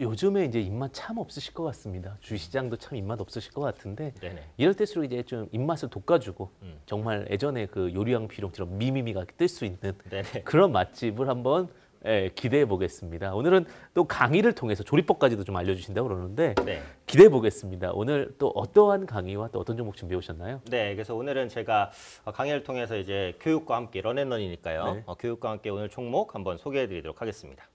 요즘에 이제 입맛 참 없으실 것 같습니다. 주시장도 참 입맛 없으실 것 같은데 네네. 이럴 때수록 이제 좀 입맛을 돋궈주고 음. 정말 예전에 그 요리왕 비룡처럼 미미미가 뜰 수 있는 네네. 그런 맛집을 한번 예, 기대해 보겠습니다. 오늘은 또 강의를 통해서 조리법까지도 좀 알려주신다고 그러는데 네. 기대해 보겠습니다. 오늘 또 어떠한 강의와 또 어떤 종목 준비해 오셨나요? 네, 그래서 오늘은 제가 어, 강의를 통해서 이제 교육과 함께 런앤런이니까요. 네. 어, 교육과 함께 오늘 종목 한번 소개해 드리도록 하겠습니다.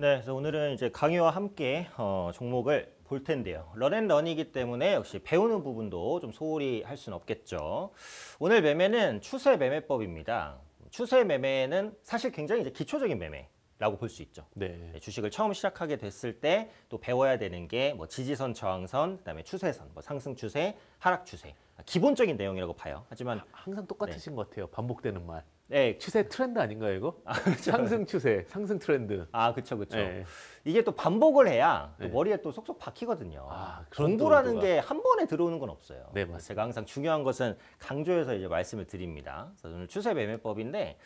네, 그래서 오늘은 이제 강의와 함께 어, 종목을 볼 텐데요. 런앤런이기 때문에 역시 배우는 부분도 좀 소홀히 할 수는 없겠죠. 오늘 매매는 추세 매매법입니다. 추세 매매는 사실 굉장히 이제 기초적인 매매. 라고 볼 수 있죠. 네. 네. 주식을 처음 시작하게 됐을 때 또 배워야 되는 게 뭐 지지선, 저항선, 그다음에 추세선, 뭐 상승 추세, 하락 추세. 기본적인 내용이라고 봐요. 하지만 항상 똑같으신 네. 것 같아요. 반복되는 말. 네. 추세 트렌드 아닌가요, 이거? 아, 그렇죠. 상승 추세, 상승 트렌드. 아, 그쵸그쵸 네. 이게 또 반복을 해야 또 네. 머리에 또 속속 박히거든요. 아, 공부라는 게 한 번에 들어오는 건 없어요. 네, 맞습니다. 제가 항상 중요한 것은 강조해서 이제 말씀을 드립니다. 그래서 오늘 추세 매매법인데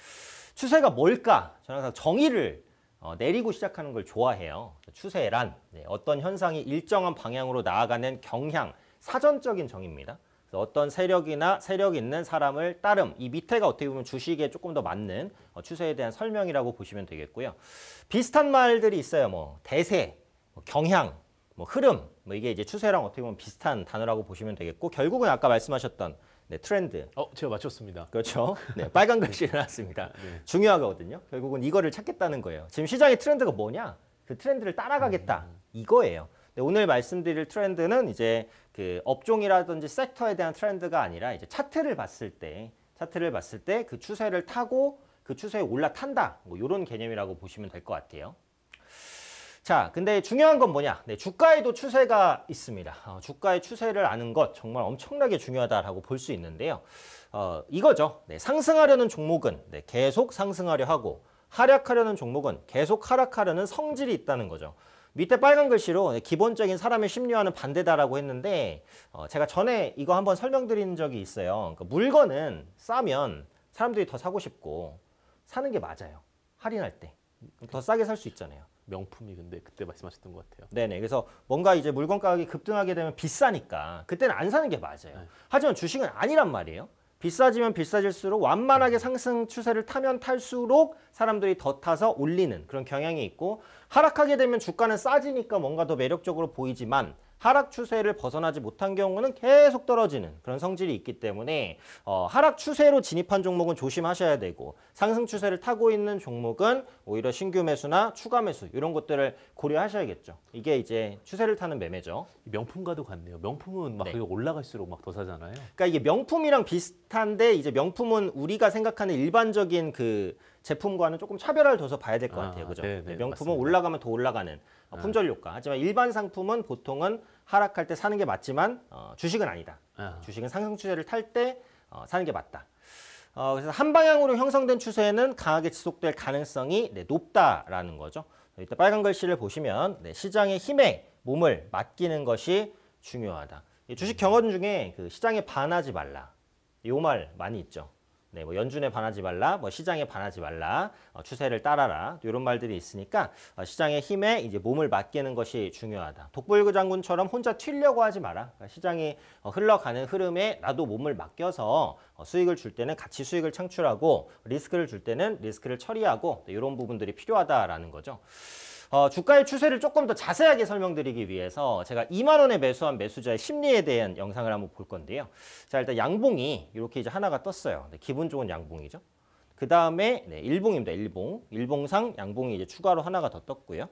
추세가 뭘까? 저는 항상 정의를 어, 내리고 시작하는 걸 좋아해요. 추세란 네, 어떤 현상이 일정한 방향으로 나아가는 경향, 사전적인 정의입니다. 어떤 세력이나 세력 있는 사람을 따름 이 밑에가 어떻게 보면 주식에 조금 더 맞는 어, 추세에 대한 설명이라고 보시면 되겠고요. 비슷한 말들이 있어요. 뭐 대세, 뭐 경향, 뭐 흐름 뭐 이게 이제 추세랑 어떻게 보면 비슷한 단어라고 보시면 되겠고 결국은 아까 말씀하셨던 네, 트렌드. 어, 제가 맞췄습니다. 그렇죠. 네, 빨간 글씨를 놨습니다. 네. 중요하거든요. 결국은 이거를 찾겠다는 거예요. 지금 시장의 트렌드가 뭐냐? 그 트렌드를 따라가겠다. 음. 이거예요. 네, 오늘 말씀드릴 트렌드는 이제 그 업종이라든지 섹터에 대한 트렌드가 아니라 이제 차트를 봤을 때 차트를 봤을 때 그 추세를 타고 그 추세에 올라탄다 뭐 이런 개념이라고 보시면 될 것 같아요. 자, 근데 중요한 건 뭐냐? 네, 주가에도 추세가 있습니다. 어, 주가의 추세를 아는 것 정말 엄청나게 중요하다고볼 수 있는데요. 어, 이거죠. 네, 상승하려는 종목은 네, 계속 상승하려 하고 하락하려는 종목은 계속 하락하려는 성질이 있다는 거죠. 밑에 빨간 글씨로 네, 기본적인 사람의 심리와는 반대다라고 했는데 어, 제가 전에 이거 한번 설명드린 적이 있어요. 그러니까 물건은 싸면 사람들이 더 사고 싶고 사는 게 맞아요. 할인할 때. 더 싸게 살 수 있잖아요. 명품이 근데 그때 말씀하셨던 것 같아요. 네네. 그래서 뭔가 이제 물건 가격이 급등하게 되면 비싸니까 그때는 안 사는 게 맞아요. 네. 하지만 주식은 아니란 말이에요. 비싸지면 비싸질수록 완만하게 음. 상승 추세를 타면 탈수록 사람들이 더 타서 올리는 그런 경향이 있고 하락하게 되면 주가는 싸지니까 뭔가 더 매력적으로 보이지만 하락 추세를 벗어나지 못한 경우는 계속 떨어지는 그런 성질이 있기 때문에 어, 하락 추세로 진입한 종목은 조심하셔야 되고 상승 추세를 타고 있는 종목은 오히려 신규 매수나 추가 매수 이런 것들을 고려하셔야겠죠. 이게 이제 추세를 타는 매매죠. 명품과도 같네요. 명품은 막 네. 올라갈수록 막 더 사잖아요. 그러니까 이게 명품이랑 비슷한데 이제 명품은 우리가 생각하는 일반적인 그 제품과는 조금 차별화를 둬서 봐야 될것 아, 같아요. 아, 그죠? 네네, 네, 명품은 맞습니다. 올라가면 더 올라가는 어, 품절 효과. 하지만 일반 상품은 보통은 하락할 때 사는 게 맞지만 어, 주식은 아니다. 아. 주식은 상승 추세를 탈때 어, 사는 게 맞다. 어, 그래서 한 방향으로 형성된 추세는 강하게 지속될 가능성이 네, 높다라는 거죠. 일단 빨간 글씨를 보시면 네, 시장의 힘에 몸을 맡기는 것이 중요하다. 주식 경험 중에 그 시장에 반하지 말라. 요 말 많이 있죠. 네, 뭐 연준에 반하지 말라, 뭐 시장에 반하지 말라, 어, 추세를 따라라 이런 말들이 있으니까 어, 시장의 힘에 이제 몸을 맡기는 것이 중요하다. 독불그 장군처럼 혼자 튀려고 하지 마라. 그러니까 시장이 어, 흘러가는 흐름에 나도 몸을 맡겨서 어, 수익을 줄 때는 같이 수익을 창출하고 리스크를 줄 때는 리스크를 처리하고 이런 부분들이 필요하다라는 거죠. 어, 주가의 추세를 조금 더 자세하게 설명드리기 위해서 제가 2만 원에 매수한 매수자의 심리에 대한 영상을 한번 볼 건데요. 자 일단 양봉이 이렇게 이제 하나가 떴어요. 네, 기분 좋은 양봉이죠. 그 다음에 네, 일봉입니다. 일봉. 일봉상 양봉이 이제 추가로 하나가 더 떴고요.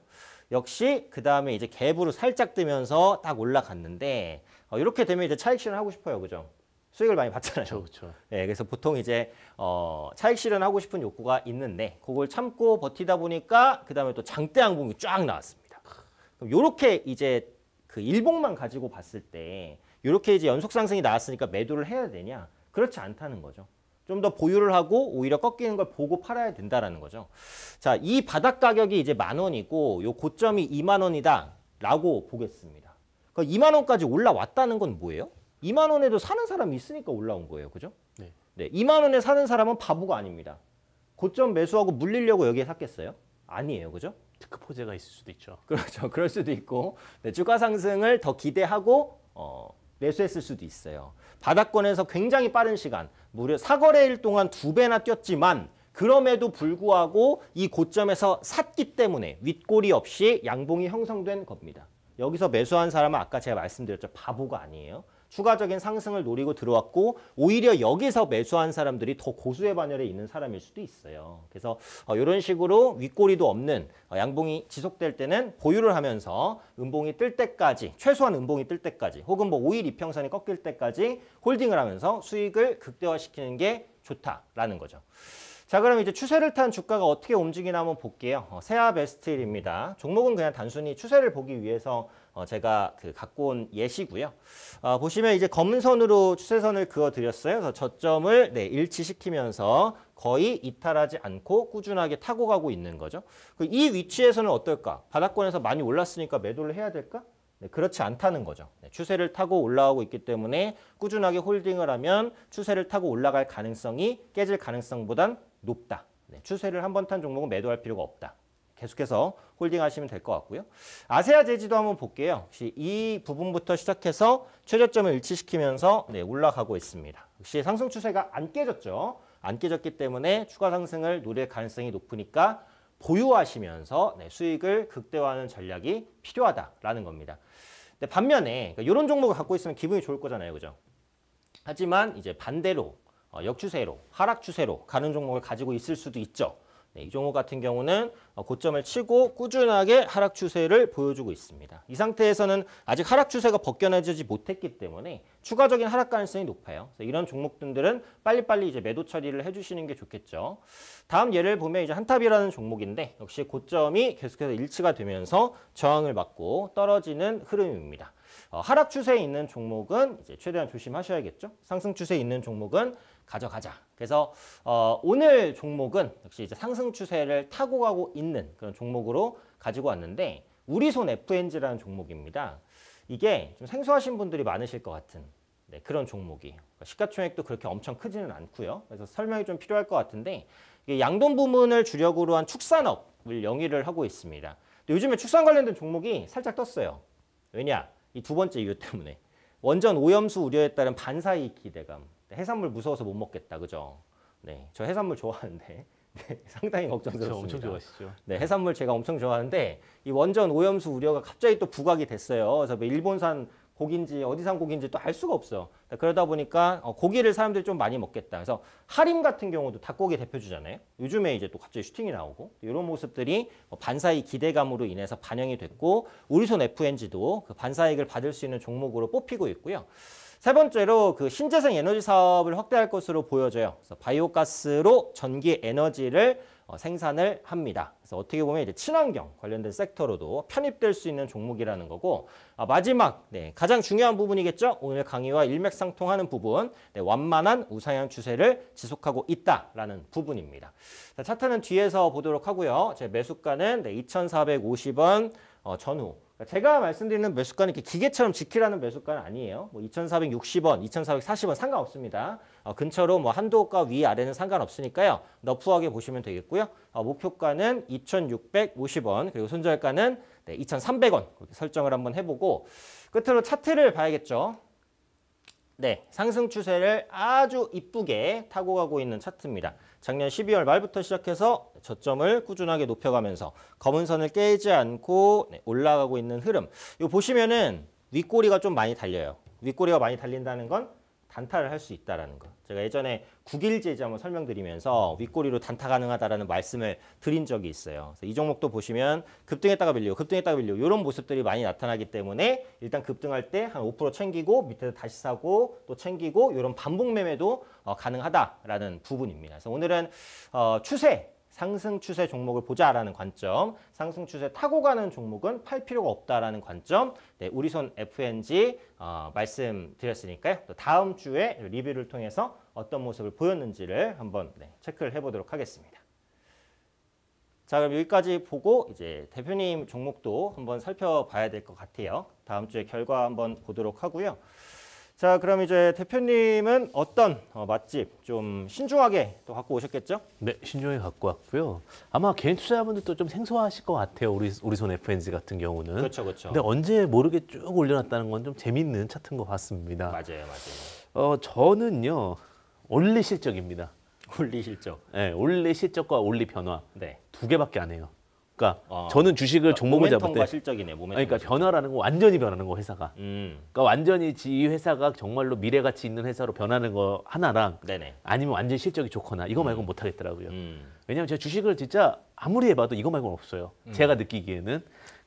역시 그 다음에 이제 갭으로 살짝 뜨면서 딱 올라갔는데 어, 이렇게 되면 이제 차익 실현하고 싶어요. 그죠? 수익을 많이 받잖아요. 그렇죠, 네, 그래서 보통 이제 어, 차익 실현하고 싶은 욕구가 있는데 그걸 참고 버티다 보니까 그 다음에 또 장대 항봉이 쫙 나왔습니다. 그럼 요렇게 이제 그 일봉만 가지고 봤을 때이렇게 이제 연속 상승이 나왔으니까 매도를 해야 되냐? 그렇지 않다는 거죠. 좀 더 보유를 하고 오히려 꺾이는 걸 보고 팔아야 된다라는 거죠. 자, 이 바닥 가격이 이제 만 원이고 요 고점이 2만 원이다라고 보겠습니다. 그 2만 원까지 올라왔다는 건 뭐예요? 2만 원에도 사는 사람이 있으니까 올라온 거예요. 그죠? 네. 네. 2만 원에 사는 사람은 바보가 아닙니다. 고점 매수하고 물리려고 여기에 샀겠어요? 아니에요. 그죠? 특급 포재가 있을 수도 있죠. 그렇죠. 그럴 수도 있고 네, 주가 상승을 더 기대하고 어, 매수했을 수도 있어요. 바닥권에서 굉장히 빠른 시간, 무려 사거래일 동안 두 배나 뛰었지만 그럼에도 불구하고 이 고점에서 샀기 때문에 윗꼬리 없이 양봉이 형성된 겁니다. 여기서 매수한 사람은 아까 제가 말씀드렸죠. 바보가 아니에요. 추가적인 상승을 노리고 들어왔고 오히려 여기서 매수한 사람들이 더 고수의 반열에 있는 사람일 수도 있어요. 그래서 이런 어, 식으로 윗꼬리도 없는 어, 양봉이 지속될 때는 보유를 하면서 음봉이 뜰 때까지 최소한 음봉이 뜰 때까지 혹은 뭐 5일 이평선이 꺾일 때까지 홀딩을 하면서 수익을 극대화시키는 게 좋다라는 거죠. 자 그럼 이제 추세를 탄 주가가 어떻게 움직이나 한번 볼게요. 어, 세아 베스트일입니다. 종목은 그냥 단순히 추세를 보기 위해서 어, 제가 그 갖고 온 예시고요. 어, 보시면 이제 검은 선으로 추세선을 그어드렸어요. 그래서 저점을 네, 일치시키면서 거의 이탈하지 않고 꾸준하게 타고 가고 있는 거죠. 그 이 위치에서는 어떨까? 바닥권에서 많이 올랐으니까 매도를 해야 될까? 네, 그렇지 않다는 거죠. 네, 추세를 타고 올라오고 있기 때문에 꾸준하게 홀딩을 하면 추세를 타고 올라갈 가능성이 깨질 가능성보단 높다. 네, 추세를 한 번 탄 종목은 매도할 필요가 없다. 계속해서 홀딩하시면 될 것 같고요. 아세아 제지도 한번 볼게요. 역시 이 부분부터 시작해서 최저점을 일치시키면서 네, 올라가고 있습니다. 역시 상승 추세가 안 깨졌죠. 안 깨졌기 때문에 추가 상승을 노릴 가능성이 높으니까 보유하시면서 네, 수익을 극대화하는 전략이 필요하다라는 겁니다. 근데 반면에 그러니까 이런 종목을 갖고 있으면 기분이 좋을 거잖아요. 그죠? 하지만 이제 반대로 어, 역추세로 하락 추세로 가는 종목을 가지고 있을 수도 있죠. 네, 이 종목 같은 경우는 어, 고점을 치고 꾸준하게 하락 추세를 보여주고 있습니다. 이 상태에서는 아직 하락 추세가 벗겨내지 못했기 때문에 추가적인 하락 가능성이 높아요. 이런 종목들은 빨리빨리 이제 매도 처리를 해주시는 게 좋겠죠. 다음 예를 보면 이제 한탑이라는 종목인데 역시 고점이 계속해서 일치가 되면서 저항을 맞고 떨어지는 흐름입니다. 어, 하락 추세에 있는 종목은 이제 최대한 조심하셔야겠죠. 상승 추세에 있는 종목은 가져가자. 그래서 어, 오늘 종목은 역시 이제 상승 추세를 타고 가고 있는 그런 종목으로 가지고 왔는데 우리손 FNG라는 종목입니다. 이게 좀 생소하신 분들이 많으실 것 같은 네, 그런 종목이에요. 그러니까 시가총액도 그렇게 엄청 크지는 않고요. 그래서 설명이 좀 필요할 것 같은데 이게 양돈 부문을 주력으로 한 축산업을 영위를 하고 있습니다. 요즘에 축산 관련된 종목이 살짝 떴어요. 왜냐? 이 두 번째 이유 때문에. 원전 오염수 우려에 따른 반사이익 기대감 네, 해산물 무서워서 못 먹겠다, 그죠? 네, 저 해산물 좋아하는데 네, 상당히 걱정스럽습니다. 엄청 좋아하시죠? 네, 해산물 제가 엄청 좋아하는데 이 원전 오염수 우려가 갑자기 또 부각이 됐어요. 그래서 뭐 일본산 고기인지 어디산 고기인지 또 알 수가 없어. 네, 그러다 보니까 어, 고기를 사람들이 좀 많이 먹겠다. 그래서 하림 같은 경우도 닭고기 대표주잖아요. 요즘에 이제 또 갑자기 슈팅이 나오고 이런 모습들이 뭐 반사이 기대감으로 인해서 반영이 됐고 우리손 FNG도 그 반사익을 받을 수 있는 종목으로 뽑히고 있고요. 세 번째로 그 신재생 에너지 사업을 확대할 것으로 보여져요. 그래서 바이오가스로 전기 에너지를 어, 생산을 합니다. 그래서 어떻게 보면 이제 친환경 관련된 섹터로도 편입될 수 있는 종목이라는 거고 아, 마지막 네, 가장 중요한 부분이겠죠. 오늘 강의와 일맥상통하는 부분 네, 완만한 우상향 추세를 지속하고 있다라는 부분입니다. 자, 차트는 뒤에서 보도록 하고요. 제 매수가는 네, 2,450원 어, 전후 그러니까 제가 말씀드리는 매수가는 이렇게 기계처럼 지키라는 매수가는 아니에요. 뭐 2,460원, 2,440원 상관없습니다. 어, 근처로 뭐 한도가 위 아래는 상관없으니까요. 너프하게 보시면 되겠고요. 어, 목표가는 2,650원, 그리고 손절가는 네, 2,300원 그렇게 설정을 한번 해보고 끝으로 차트를 봐야겠죠. 네, 상승 추세를 아주 이쁘게 타고 가고 있는 차트입니다. 작년 12월 말부터 시작해서 저점을 꾸준하게 높여가면서 검은 선을 깨지 않고 네, 올라가고 있는 흐름. 이 보시면은 윗꼬리가 좀 많이 달려요. 윗꼬리가 많이 달린다는 건 단타를 할 수 있다라는 거. 제가 예전에 국일 제재 한번 설명드리면서 윗꼬리로 단타 가능하다라는 말씀을 드린 적이 있어요. 이 종목도 보시면 급등했다가 밀리고 급등했다가 밀리고 이런 모습들이 많이 나타나기 때문에 일단 급등할 때 한 5% 챙기고 밑에서 다시 사고 또 챙기고 이런 반복 매매도 어, 가능하다라는 부분입니다. 그래서 오늘은 어, 추세 상승 추세 종목을 보자라는 관점, 상승 추세 타고 가는 종목은 팔 필요가 없다라는 관점, 네, 우리손 FNG 어, 말씀드렸으니까요. 또 다음 주에 리뷰를 통해서 어떤 모습을 보였는지를 한번 네, 체크를 해보도록 하겠습니다. 자 그럼 여기까지 보고 이제 대표님 종목도 한번 살펴봐야 될 것 같아요. 다음 주에 결과 한번 보도록 하고요. 자, 그럼 이제 대표님은 어떤 어, 맛집 좀 신중하게 또 갖고 오셨겠죠? 네, 신중하게 갖고 왔고요. 아마 개인 투자자분들도 좀 생소하실 것 같아요. 우리 우리손 FNZ 같은 경우는. 그렇죠, 그렇죠. 근데 언제 모르게 쭉 올려놨다는 건 좀 재밌는 차트인 것 같습니다. 맞아요, 맞아요. 어, 저는요 올리 실적입니다. 올리 실적. 네, 올리 실적과 올리 변화. 네. 두 개밖에 안 해요. 그러니까 아, 저는 주식을 그러니까 종목을 잡을 때 실적이네, 그러니까 변화라는 거 완전히 변하는 거 회사가. 음. 그러니까 완전히 이 회사가 정말로 미래 가치 있는 회사로 변하는 거 하나랑 네네. 아니면 완전 실적이 좋거나 이거 말고는 음. 못 하겠더라고요. 음. 왜냐하면 제가 주식을 진짜 아무리 해봐도 이거 말고는 없어요. 음. 제가 느끼기에는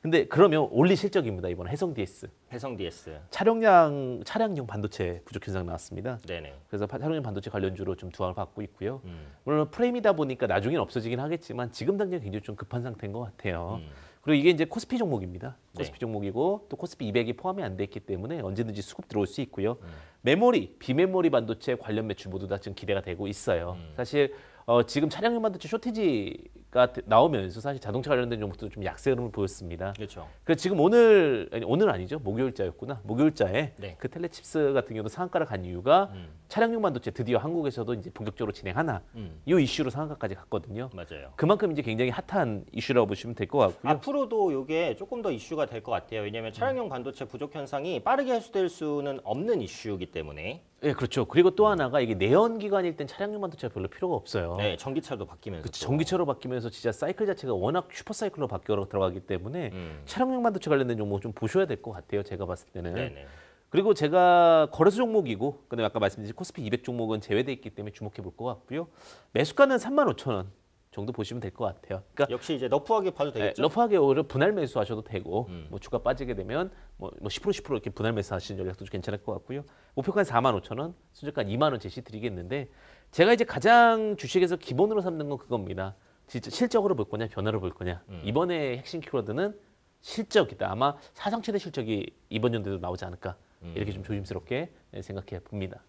근데 그러면 올리 실적입니다. 이번 해성 DS. 해성 DS. 차량량 차량용 반도체 부족 현상 나왔습니다. 네네. 그래서 차량용 반도체 관련주로 좀두항을 받고 있고요. 음. 물론 프레임이다 보니까 나중엔 없어지긴 하겠지만 지금 당장 굉장히 좀 급한 상태인 것 같아요. 음. 그리고 이게 이제 코스피 종목입니다. 네. 코스피 네. 종목이고 또 코스피 200이 포함이 안됐기 때문에 언제든지 수급 들어올 수 있고요. 음. 메모리, 비메모리 반도체 관련 매출 모두 다 지금 기대가 되고 있어요. 음. 사실 어, 지금 차량 용반도체 쇼티지가 나오면서 사실 자동차 관련된 종목도 좀 약세 흐름을 보였습니다. 그렇죠. 그 지금 오늘 아니, 오늘 아니죠 목요일자였구나 목요일자에 네. 그 텔레칩스 같은 경우도 상한가를 간 이유가 음. 차량 용반도체 드디어 한국에서도 이제 본격적으로 진행하나 음. 이 이슈로 상한가까지 갔거든요. 맞아요. 그만큼 이제 굉장히 핫한 이슈라고 보시면 될 것 같고요. 앞으로도 이게 조금 더 이슈가 될 것 같아요. 왜냐하면 차량용 반도체 음. 부족 현상이 빠르게 해소될 수는 없는 이슈이기 때문에. 예, 그렇죠. 그리고 또 하나가 이게 내연 기관일 땐 차량용 반도체가 별로 필요가 없어요. 네, 전기차로 바뀌면서. 그치, 전기차로 바뀌면서 진짜 사이클 자체가 워낙 슈퍼 사이클로 바뀌어 들어가기 때문에 음. 차량용 반도체 관련된 종목 좀 보셔야 될 것 같아요. 제가 봤을 때는. 네네. 그리고 제가 거래소 종목이고, 근데 아까 말씀드린 코스피 200 종목은 제외돼 있기 때문에 주목해 볼 것 같고요. 매수가는 3 5 0 0 0 원. 정도 보시면 될 것 같아요. 그러니까 역시 이제 러프하게 봐도 네, 되겠죠. 네, 러프하게 오히려 분할 매수 하셔도 되고 음. 뭐 주가 빠지게 되면 뭐, 10% 뭐 10% 이렇게 분할 매수 하시는 전략도 괜찮을 것 같고요. 목표가 4만 5천 원, 순저가 2만 원 제시 드리겠는데 제가 이제 가장 주식에서 기본으로 삼는 건 그겁니다. 진짜 실적으로 볼 거냐 변화를 볼 거냐. 음. 이번에 핵심 키워드는 실적이다. 아마 사상 최대 실적이 이번 연도에도 나오지 않을까 이렇게 음. 좀 조심스럽게 네, 생각해 봅니다.